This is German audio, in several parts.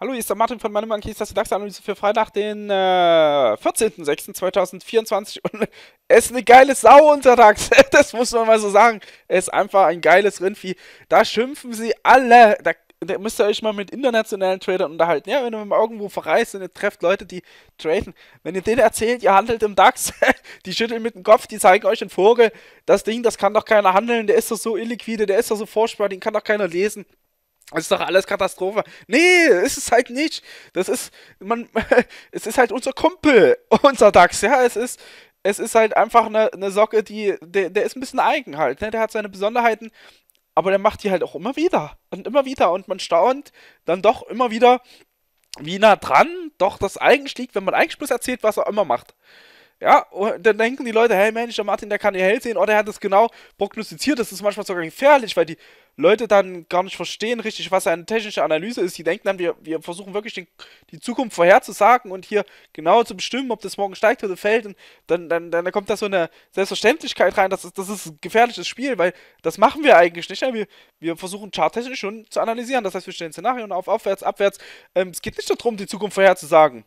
Hallo, hier ist der Martin von meinem Monkey, ist die DAX-Analyse für Freitag, den äh, 14.06.2024 und äh, es ist eine geile Sau unter DAX, das muss man mal so sagen. Es ist einfach ein geiles Rindvieh. Da schimpfen sie alle, da müsst ihr euch mal mit internationalen Tradern unterhalten. Ja, wenn ihr mal irgendwo verreist und ihr trefft Leute, die traden, wenn ihr denen erzählt, ihr handelt im DAX, die schütteln mit dem Kopf, die zeigen euch einen Vogel. Das Ding, das kann doch keiner handeln, der ist doch so illiquide, der ist doch so furchtbar, den kann doch keiner lesen. Das ist doch alles Katastrophe. Nee, ist es halt nicht. Das ist, man, es ist halt unser Kumpel, unser DAX. Ja, es ist, es ist halt einfach eine, eine Socke, die, der, der ist ein bisschen eigen halt. Ne? Der hat seine Besonderheiten aber der macht die halt auch immer wieder und immer wieder und man staunt dann doch immer wieder, wie nah dran doch das Eigenstieg, wenn man eigentlich bloß erzählt, was er immer macht. Ja, und dann denken die Leute, hey Mensch, der Martin, der kann ihr hell sehen, oder oh, er hat das genau prognostiziert, das ist manchmal sogar gefährlich, weil die Leute dann gar nicht verstehen richtig, was eine technische Analyse ist. Die denken dann, wir, wir versuchen wirklich den, die Zukunft vorherzusagen und hier genau zu bestimmen, ob das morgen steigt oder fällt. Und dann, dann, dann kommt da so eine Selbstverständlichkeit rein. Das ist, das ist ein gefährliches Spiel, weil das machen wir eigentlich nicht. Wir, wir versuchen charttechnisch schon zu analysieren. Das heißt, wir stellen Szenarien auf, aufwärts, abwärts. Ähm, es geht nicht darum, die Zukunft vorherzusagen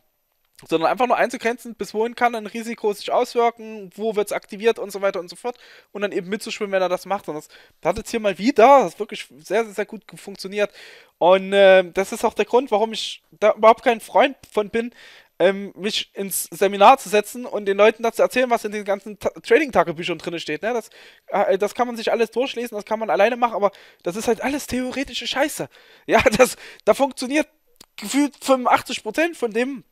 sondern einfach nur einzugrenzen, bis wohin kann ein Risiko sich auswirken, wo wird es aktiviert und so weiter und so fort und dann eben mitzuschwimmen, wenn er das macht. Und das, das hat jetzt hier mal wieder, das wirklich sehr, sehr, sehr gut funktioniert. Und äh, das ist auch der Grund, warum ich da überhaupt kein Freund von bin, ähm, mich ins Seminar zu setzen und den Leuten dazu erzählen, was in den ganzen Trading-Tagebüchern drin steht. Ne? Das, äh, das kann man sich alles durchlesen, das kann man alleine machen, aber das ist halt alles theoretische Scheiße. Ja, das, da funktioniert gefühlt 85% von dem,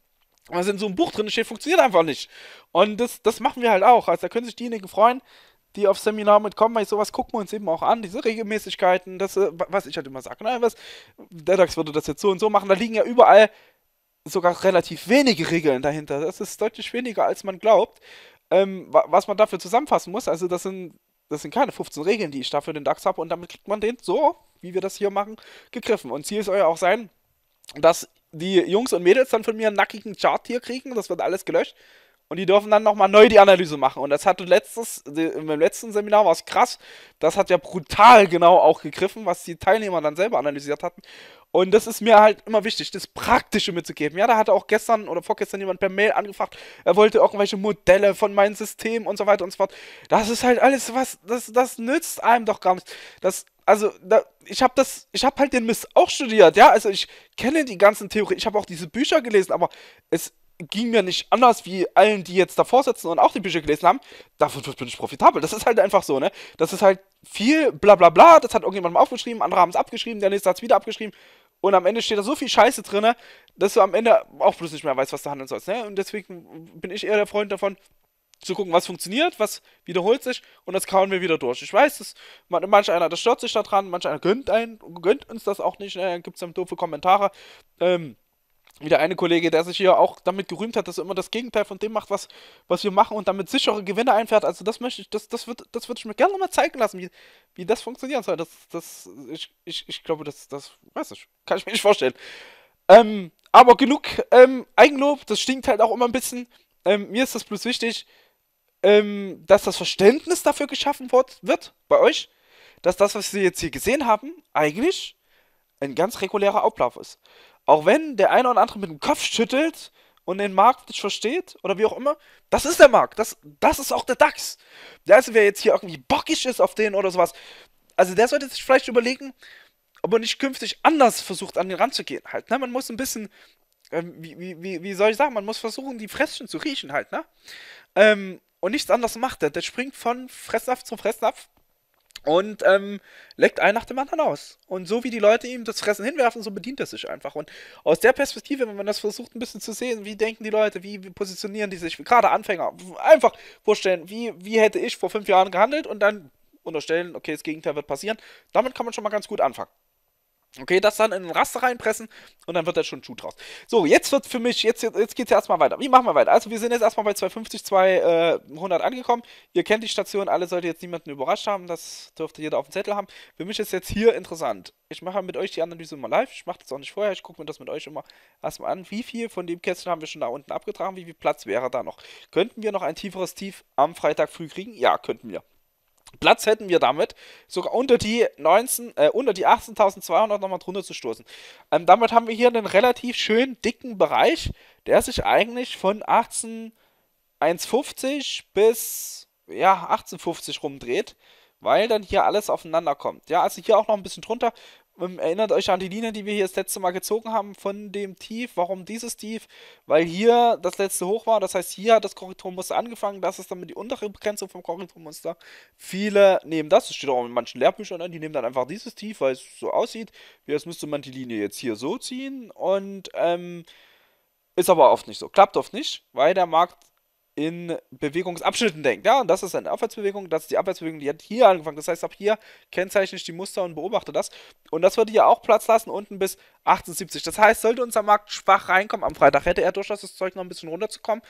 was in so einem Buch drin steht, funktioniert einfach nicht. Und das, das machen wir halt auch. Also da können sich diejenigen freuen, die aufs Seminar mitkommen, weil sowas gucken wir uns eben auch an, diese Regelmäßigkeiten, das, äh, was ich halt immer sage, ne, was, der DAX würde das jetzt so und so machen, da liegen ja überall sogar relativ wenige Regeln dahinter. Das ist deutlich weniger, als man glaubt, ähm, was man dafür zusammenfassen muss. Also das sind, das sind keine 15 Regeln, die ich dafür den DAX habe und damit kriegt man den so, wie wir das hier machen, gegriffen. Und Ziel soll ja auch sein, dass die Jungs und Mädels dann von mir einen nackigen Chart hier kriegen, das wird alles gelöscht. Und die dürfen dann nochmal neu die Analyse machen. Und das hatte letztes, im letzten Seminar war es krass. Das hat ja brutal genau auch gegriffen, was die Teilnehmer dann selber analysiert hatten. Und das ist mir halt immer wichtig, das Praktische mitzugeben. Ja, da hatte auch gestern oder vorgestern jemand per Mail angefragt, er wollte irgendwelche Modelle von meinem System und so weiter und so fort. Das ist halt alles, was, das, das nützt einem doch gar nichts. Das also da, ich habe das, ich habe halt den Mist auch studiert, ja, also ich kenne die ganzen Theorien, ich habe auch diese Bücher gelesen, aber es ging mir nicht anders wie allen, die jetzt davor sitzen und auch die Bücher gelesen haben. Davon bin ich profitabel. Das ist halt einfach so, ne? Das ist halt viel bla bla bla, das hat irgendjemand mal aufgeschrieben, andere haben es abgeschrieben, der nächste hat es wieder abgeschrieben. Und am Ende steht da so viel Scheiße drin, dass du am Ende auch bloß nicht mehr weißt, was du handeln sollst. Ne? Und deswegen bin ich eher der Freund davon, zu gucken, was funktioniert, was wiederholt sich und das kauen wir wieder durch. Ich weiß, dass man, manch einer, das stört sich da dran, manch einer gönnt, einen, gönnt uns das auch nicht, ne? dann gibt es dann doofe Kommentare. Ähm, der eine Kollege, der sich hier auch damit gerühmt hat, dass er immer das Gegenteil von dem macht, was, was wir machen und damit sichere Gewinne einfährt. Also das möchte ich, das, das wird, das würde ich mir gerne mal zeigen lassen, wie, wie das funktionieren soll. Das, das, ich, ich, ich glaube, das, das weiß ich, kann ich mir nicht vorstellen. Ähm, aber genug ähm, Eigenlob, das stinkt halt auch immer ein bisschen. Ähm, mir ist das bloß wichtig, ähm, dass das Verständnis dafür geschaffen wird, wird bei euch, dass das, was wir jetzt hier gesehen haben, eigentlich ein ganz regulärer Ablauf ist. Auch wenn der eine oder andere mit dem Kopf schüttelt und den Markt nicht versteht oder wie auch immer, das ist der Markt. Das, das ist auch der DAX. also, wer jetzt hier irgendwie bockig ist auf den oder sowas, also der sollte sich vielleicht überlegen, ob er nicht künftig anders versucht, an den ranzugehen. Halt, ne? Man muss ein bisschen, ähm, wie, wie, wie soll ich sagen, man muss versuchen, die Fresschen zu riechen halt, ne? Ähm, und nichts anderes macht er. Der springt von Fressnapf zu Fressnapf und ähm, leckt einen nach dem anderen aus. Und so wie die Leute ihm das Fressen hinwerfen, so bedient er sich einfach. Und aus der Perspektive, wenn man das versucht ein bisschen zu sehen, wie denken die Leute, wie positionieren die sich, gerade Anfänger, einfach vorstellen, wie, wie hätte ich vor fünf Jahren gehandelt und dann unterstellen, okay, das Gegenteil wird passieren. Damit kann man schon mal ganz gut anfangen. Okay, das dann in den Raster reinpressen und dann wird das schon ein Schuh draus. So, jetzt wird für mich, jetzt, jetzt, jetzt geht es ja erstmal weiter. Wie machen wir weiter? Also, wir sind jetzt erstmal bei 250, 200 äh, angekommen. Ihr kennt die Station, alle sollte jetzt niemanden überrascht haben. Das dürfte jeder auf dem Zettel haben. Für mich ist jetzt hier interessant. Ich mache mit euch die Analyse immer live. Ich mache das auch nicht vorher. Ich gucke mir das mit euch immer erstmal an. Wie viel von dem Kästchen haben wir schon da unten abgetragen? Wie viel Platz wäre da noch? Könnten wir noch ein tieferes Tief am Freitag früh kriegen? Ja, könnten wir. Platz hätten wir damit, sogar unter die 19, äh, unter die 18.200 nochmal drunter zu stoßen. Ähm, damit haben wir hier einen relativ schönen dicken Bereich, der sich eigentlich von 18.150 bis ja, 18.50 rumdreht, weil dann hier alles aufeinander kommt. Ja, also hier auch noch ein bisschen drunter, ähm, erinnert euch an die Linie, die wir hier das letzte Mal gezogen haben von dem Tief. Warum dieses Tief? Weil hier das letzte hoch war. Das heißt, hier hat das Korrekturmuster angefangen. Das ist damit die untere Begrenzung vom Korrekturmuster. Viele nehmen das. Das steht auch in manchen Lehrbüchern an. Die nehmen dann einfach dieses Tief, weil es so aussieht. Jetzt müsste man die Linie jetzt hier so ziehen. Und ähm, ist aber oft nicht so. Klappt oft nicht, weil der Markt in Bewegungsabschnitten denkt. Ja, und das ist eine Abwärtsbewegung, das ist die Abwärtsbewegung, die hat hier angefangen. Das heißt, ab hier kennzeichne ich die Muster und beobachte das. Und das würde hier auch Platz lassen, unten bis 1870. Das heißt, sollte unser Markt schwach reinkommen am Freitag, hätte er durchaus das Zeug noch ein bisschen runterzukommen.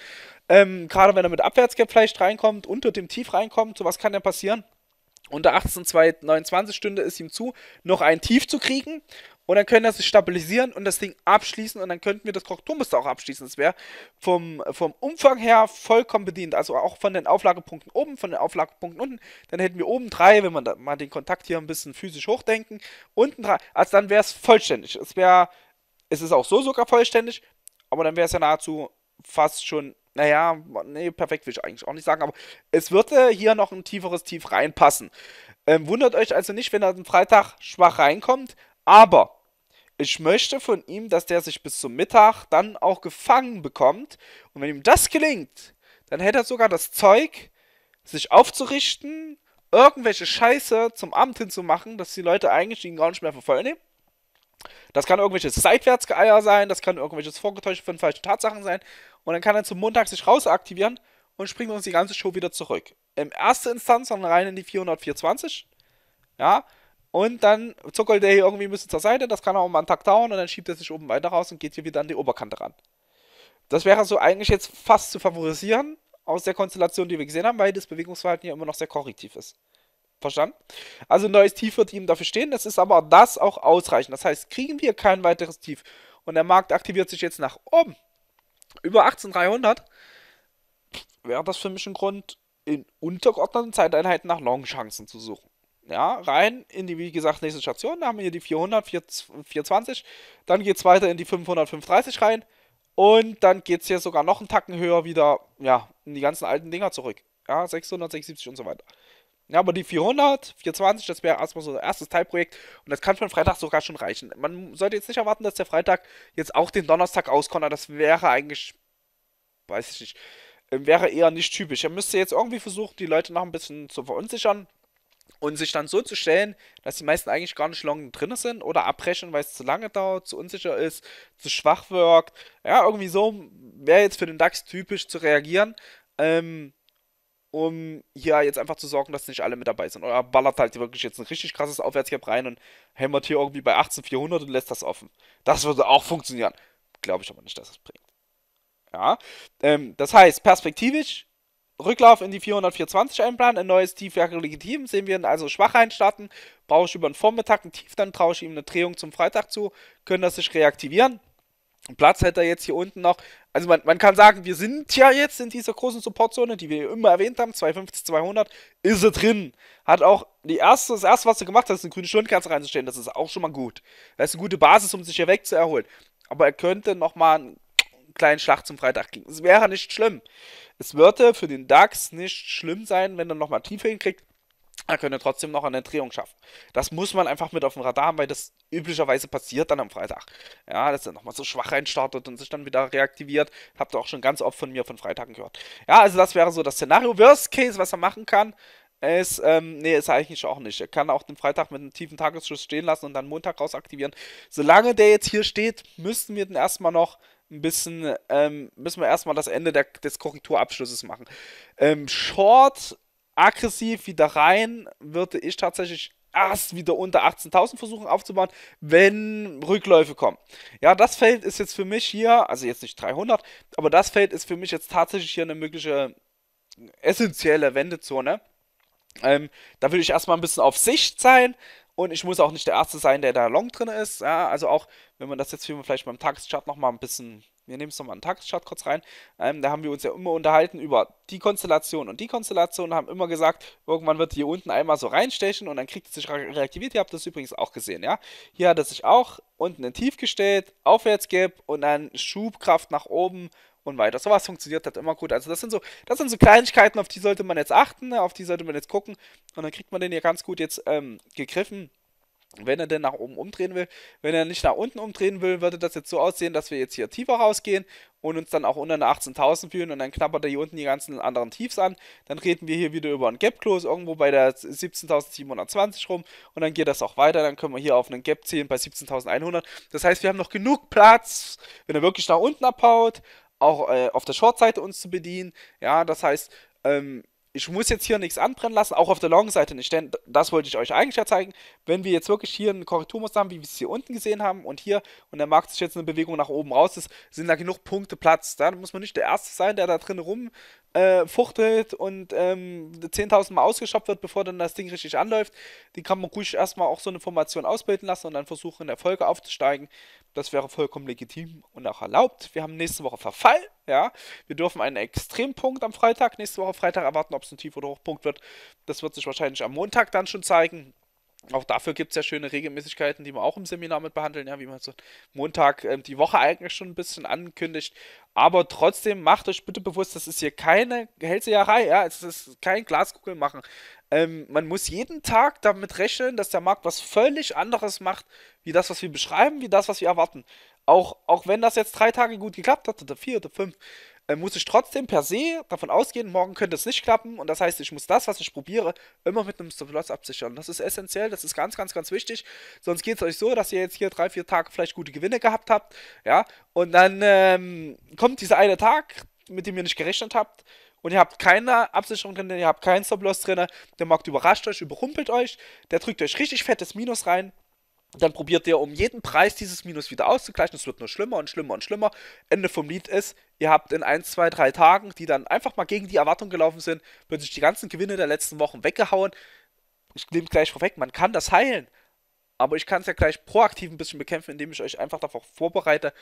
Ähm, gerade wenn er mit Abwärtsgap vielleicht reinkommt, unter dem Tief reinkommt, sowas kann ja passieren unter 18,29 Stunden ist ihm zu, noch ein Tief zu kriegen. Und dann können er sich stabilisieren und das Ding abschließen. Und dann könnten wir das Kroktombus auch abschließen. Das wäre vom, vom Umfang her vollkommen bedient. Also auch von den Auflagepunkten oben, von den Auflagepunkten unten. Dann hätten wir oben drei, wenn man mal den Kontakt hier ein bisschen physisch hochdenken. Unten drei. Also dann wäre es vollständig. Es wäre, es ist auch so sogar vollständig. Aber dann wäre es ja nahezu fast schon naja, nee, perfekt will ich eigentlich auch nicht sagen, aber es würde äh, hier noch ein tieferes Tief reinpassen. Ähm, wundert euch also nicht, wenn er am Freitag schwach reinkommt, aber ich möchte von ihm, dass der sich bis zum Mittag dann auch gefangen bekommt. Und wenn ihm das gelingt, dann hätte er sogar das Zeug, sich aufzurichten, irgendwelche Scheiße zum Amt hinzumachen, dass die Leute eigentlich ihn gar nicht mehr vervollnehmen. Das kann irgendwelches Seitwärtsgeier sein, das kann irgendwelches Vorgetäuscht von falschen Tatsachen sein. Und dann kann er zum Montag sich rausaktivieren und springt uns die ganze Show wieder zurück. Im ersten Instanz dann rein in die 424. Ja. Und dann zuckelt er hier irgendwie ein bisschen zur Seite, das kann auch mal einen Tag dauern und dann schiebt er sich oben weiter raus und geht hier wieder an die Oberkante ran. Das wäre so eigentlich jetzt fast zu favorisieren aus der Konstellation, die wir gesehen haben, weil das Bewegungsverhalten hier immer noch sehr korrektiv ist. Verstanden? Also neues Tief wird ihm dafür stehen. Das ist aber das auch ausreichend. Das heißt, kriegen wir kein weiteres Tief und der Markt aktiviert sich jetzt nach oben über 18.300, wäre das für mich ein Grund, in untergeordneten Zeiteinheiten nach Long-Chancen zu suchen. Ja, rein in die, wie gesagt, nächste Station. Da haben wir hier die 400, 420. Dann geht es weiter in die 500, 530 rein. Und dann geht es hier sogar noch einen Tacken höher wieder, ja, in die ganzen alten Dinger zurück. Ja, 600, 670 und so weiter. Ja, aber die 400, 420, das wäre erstmal so ein erstes Teilprojekt und das kann für den Freitag sogar schon reichen. Man sollte jetzt nicht erwarten, dass der Freitag jetzt auch den Donnerstag auskommt, Das wäre eigentlich, weiß ich nicht, ähm, wäre eher nicht typisch. Er müsste jetzt irgendwie versuchen, die Leute noch ein bisschen zu verunsichern und sich dann so zu stellen, dass die meisten eigentlich gar nicht lange drin sind oder abbrechen, weil es zu lange dauert, zu unsicher ist, zu schwach wirkt. Ja, irgendwie so wäre jetzt für den DAX typisch zu reagieren. Ähm, um hier jetzt einfach zu sorgen, dass nicht alle mit dabei sind. Oder ballert halt wirklich jetzt ein richtig krasses Aufwärtsgap rein und hämmert hier irgendwie bei 18400 und lässt das offen. Das würde auch funktionieren. Glaube ich aber nicht, dass es das bringt. Ja, ähm, das heißt, perspektivisch Rücklauf in die 424 einplanen, ein neues Tief wäre legitim, sehen wir ihn also schwach einstarten, brauche ich über den Vormittag ein Tief, dann traue ich ihm eine Drehung zum Freitag zu, können das sich reaktivieren, Platz hätte er jetzt hier unten noch. Also man, man kann sagen, wir sind ja jetzt in dieser großen Supportzone, die wir immer erwähnt haben, 250, 200, ist er drin. Hat auch die erste, das erste, was er gemacht hat, ist eine grüne Stundenkerze reinzustellen. Das ist auch schon mal gut. Das ist eine gute Basis, um sich hier wegzuerholen. Aber er könnte nochmal einen kleinen Schlag zum Freitag kriegen. Es wäre nicht schlimm. Es würde für den DAX nicht schlimm sein, wenn er nochmal tief hinkriegt er könnte trotzdem noch eine Drehung schaffen. Das muss man einfach mit auf dem Radar haben, weil das üblicherweise passiert dann am Freitag. Ja, dass er nochmal so schwach reinstartet und sich dann wieder reaktiviert. Habt ihr auch schon ganz oft von mir von Freitagen gehört. Ja, also das wäre so das Szenario. Worst Case, was er machen kann, ist, ähm, nee, ist er eigentlich auch nicht. Er kann auch den Freitag mit einem tiefen Tagesschuss stehen lassen und dann Montag raus aktivieren. Solange der jetzt hier steht, müssten wir den erstmal noch ein bisschen, ähm, müssen wir erstmal das Ende der, des Korrekturabschlusses machen. Ähm, Short aggressiv wieder rein, würde ich tatsächlich erst wieder unter 18.000 versuchen aufzubauen, wenn Rückläufe kommen. Ja, das Feld ist jetzt für mich hier, also jetzt nicht 300, aber das Feld ist für mich jetzt tatsächlich hier eine mögliche essentielle Wendezone. Ähm, da will ich erstmal ein bisschen auf Sicht sein und ich muss auch nicht der Erste sein, der da long drin ist. Ja, also auch, wenn man das jetzt vielleicht beim Tageschart nochmal ein bisschen wir nehmen es nochmal einen Tageschart kurz rein, ähm, da haben wir uns ja immer unterhalten über die Konstellation und die Konstellation und haben immer gesagt, irgendwann wird hier unten einmal so reinstechen und dann kriegt es sich reaktiviert. Ihr habt das übrigens auch gesehen, ja. Hier hat es sich auch unten in Tief gestellt, Aufwärtsgap und dann Schubkraft nach oben und weiter. Sowas funktioniert halt immer gut. Also das sind so, das sind so Kleinigkeiten, auf die sollte man jetzt achten, ne? auf die sollte man jetzt gucken und dann kriegt man den ja ganz gut jetzt ähm, gegriffen wenn er denn nach oben umdrehen will. Wenn er nicht nach unten umdrehen will, würde das jetzt so aussehen, dass wir jetzt hier tiefer rausgehen und uns dann auch unter eine 18.000 fühlen und dann knabbert er hier unten die ganzen anderen Tiefs an. Dann reden wir hier wieder über ein Gap-Close irgendwo bei der 17.720 rum und dann geht das auch weiter. Dann können wir hier auf einen Gap ziehen bei 17.100. Das heißt, wir haben noch genug Platz, wenn er wirklich nach unten abhaut, auch äh, auf der Short-Seite uns zu bedienen. Ja, das heißt, ähm, ich muss jetzt hier nichts anbrennen lassen, auch auf der long Seite nicht, denn das wollte ich euch eigentlich ja zeigen. Wenn wir jetzt wirklich hier ein Korrekturmuster haben, wie wir es hier unten gesehen haben und hier und der Markt sich jetzt eine Bewegung nach oben raus ist, sind da genug Punkte Platz. Da muss man nicht der Erste sein, der da drin rumfuchtelt äh, und ähm, 10.000 Mal ausgeschoppt wird, bevor dann das Ding richtig anläuft. Die kann man ruhig erstmal auch so eine Formation ausbilden lassen und dann versuchen in der Folge aufzusteigen. Das wäre vollkommen legitim und auch erlaubt. Wir haben nächste Woche Verfall. Ja, wir dürfen einen Extrempunkt am Freitag, nächste Woche Freitag erwarten, ob es ein Tief- oder Hochpunkt wird. Das wird sich wahrscheinlich am Montag dann schon zeigen auch dafür gibt es ja schöne Regelmäßigkeiten, die wir auch im Seminar mit behandeln, ja, wie man so Montag ähm, die Woche eigentlich schon ein bisschen ankündigt. Aber trotzdem macht euch bitte bewusst, das ist hier keine Hellseherei, ja, es ist kein Glaskugel machen. Ähm, man muss jeden Tag damit rechnen, dass der Markt was völlig anderes macht, wie das, was wir beschreiben, wie das, was wir erwarten. Auch, auch wenn das jetzt drei Tage gut geklappt hat, oder vier oder fünf äh, muss ich trotzdem per se davon ausgehen, morgen könnte es nicht klappen. Und das heißt, ich muss das, was ich probiere, immer mit einem Stop-Loss absichern. Das ist essentiell, das ist ganz, ganz, ganz wichtig. Sonst geht es euch so, dass ihr jetzt hier drei, vier Tage vielleicht gute Gewinne gehabt habt. Ja, und dann ähm, kommt dieser eine Tag, mit dem ihr nicht gerechnet habt und ihr habt keine Absicherung drin, ihr habt keinen Stop-Loss drin, der Markt überrascht euch, überrumpelt euch, der drückt euch richtig fettes Minus rein, dann probiert ihr um jeden Preis dieses Minus wieder auszugleichen. Es wird nur schlimmer und schlimmer und schlimmer. Ende vom Lied ist, ihr habt in 1, 2, 3 Tagen, die dann einfach mal gegen die Erwartung gelaufen sind, plötzlich die ganzen Gewinne der letzten Wochen weggehauen. Ich nehme gleich vorweg, man kann das heilen. Aber ich kann es ja gleich proaktiv ein bisschen bekämpfen, indem ich euch einfach darauf vorbereite,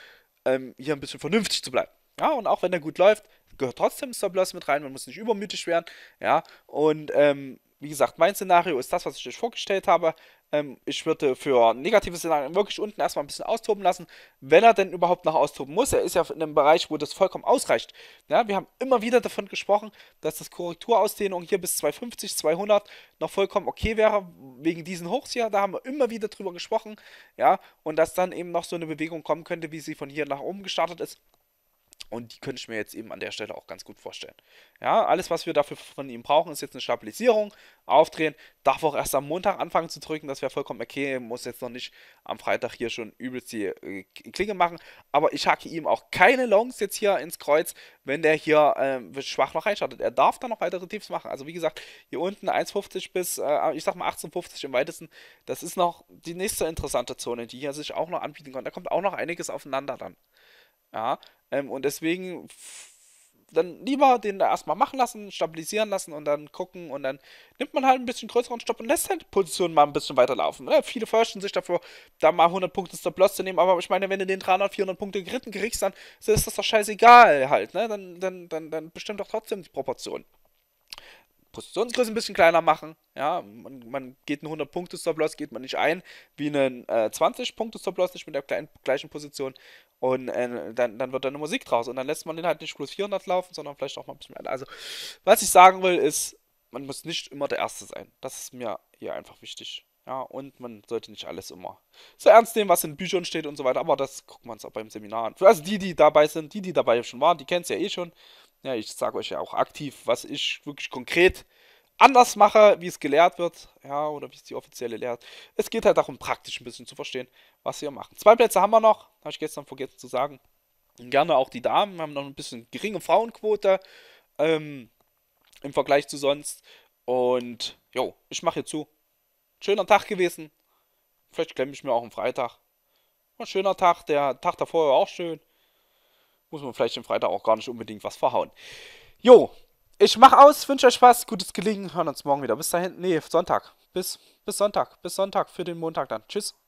ähm, hier ein bisschen vernünftig zu bleiben. Ja, und auch wenn der gut läuft, gehört trotzdem Stop Loss mit rein, man muss nicht übermütig werden. Ja, und ähm, wie gesagt, mein Szenario ist das, was ich euch vorgestellt habe. Ähm, ich würde für negative Szenarien wirklich unten erstmal ein bisschen austoben lassen, wenn er denn überhaupt noch austoben muss. Er ist ja in einem Bereich, wo das vollkommen ausreicht. Ja, wir haben immer wieder davon gesprochen, dass das Korrekturausdehnung hier bis 250, 200 noch vollkommen okay wäre, wegen diesen Hochs hier. Da haben wir immer wieder drüber gesprochen. Ja, und dass dann eben noch so eine Bewegung kommen könnte, wie sie von hier nach oben gestartet ist. Und die könnte ich mir jetzt eben an der Stelle auch ganz gut vorstellen. Ja, alles, was wir dafür von ihm brauchen, ist jetzt eine Stabilisierung, aufdrehen. Darf auch erst am Montag anfangen zu drücken, das wäre vollkommen okay. Muss jetzt noch nicht am Freitag hier schon übelst die äh, Klinge machen. Aber ich hacke ihm auch keine Longs jetzt hier ins Kreuz, wenn der hier äh, schwach noch reinschattet. Er darf dann noch weitere Tiefs machen. Also wie gesagt, hier unten 1,50 bis, äh, ich sag mal 18,50 im weitesten. Das ist noch die nächste interessante Zone, die hier sich auch noch anbieten kann. Da kommt auch noch einiges aufeinander dann. Ja, ähm, und deswegen dann lieber den da erstmal machen lassen, stabilisieren lassen und dann gucken und dann nimmt man halt ein bisschen größeren Stopp und lässt halt Positionen mal ein bisschen weiterlaufen. Ne? Viele fürchten sich davor, da mal 100 Punkte Stop Loss zu nehmen, aber ich meine, wenn du den 300, 400 Punkte geritten kriegst, dann ist das doch scheißegal halt, ne? Dann, dann, dann, dann bestimmt doch trotzdem die Proportion. Positionsgröße ein bisschen kleiner machen. Ja, man, man geht einen 100 Punkte Stop-Loss, geht man nicht ein, wie einen äh, 20 Punkte Stop-Loss, nicht mit der kleinen, gleichen Position. Und äh, dann, dann wird da eine Musik draus. Und dann lässt man den halt nicht plus 400 laufen, sondern vielleicht auch mal ein bisschen mehr. Also, was ich sagen will, ist, man muss nicht immer der Erste sein. Das ist mir hier einfach wichtig. Ja, und man sollte nicht alles immer so ernst nehmen, was in Büchern steht und so weiter. Aber das gucken wir uns auch beim Seminar an. Also die, die dabei sind, die, die dabei schon waren, die kennen es ja eh schon ja, ich sage euch ja auch aktiv, was ich wirklich konkret anders mache, wie es gelehrt wird, ja, oder wie es die offizielle lehrt. Es geht halt darum, praktisch ein bisschen zu verstehen, was wir machen. Zwei Plätze haben wir noch, habe ich gestern vergessen zu sagen. Gerne auch die Damen, wir haben noch ein bisschen geringe Frauenquote ähm, im Vergleich zu sonst. Und jo, ich mache hier zu. Schöner Tag gewesen. Vielleicht klemme ich mir auch einen Freitag. Ein schöner Tag, der Tag davor war auch schön muss man vielleicht den Freitag auch gar nicht unbedingt was verhauen. Jo, ich mach aus, wünsche euch Spaß, gutes Gelingen, hören uns morgen wieder. Bis dahin, nee, Sonntag. Bis, bis Sonntag, bis Sonntag für den Montag dann. Tschüss.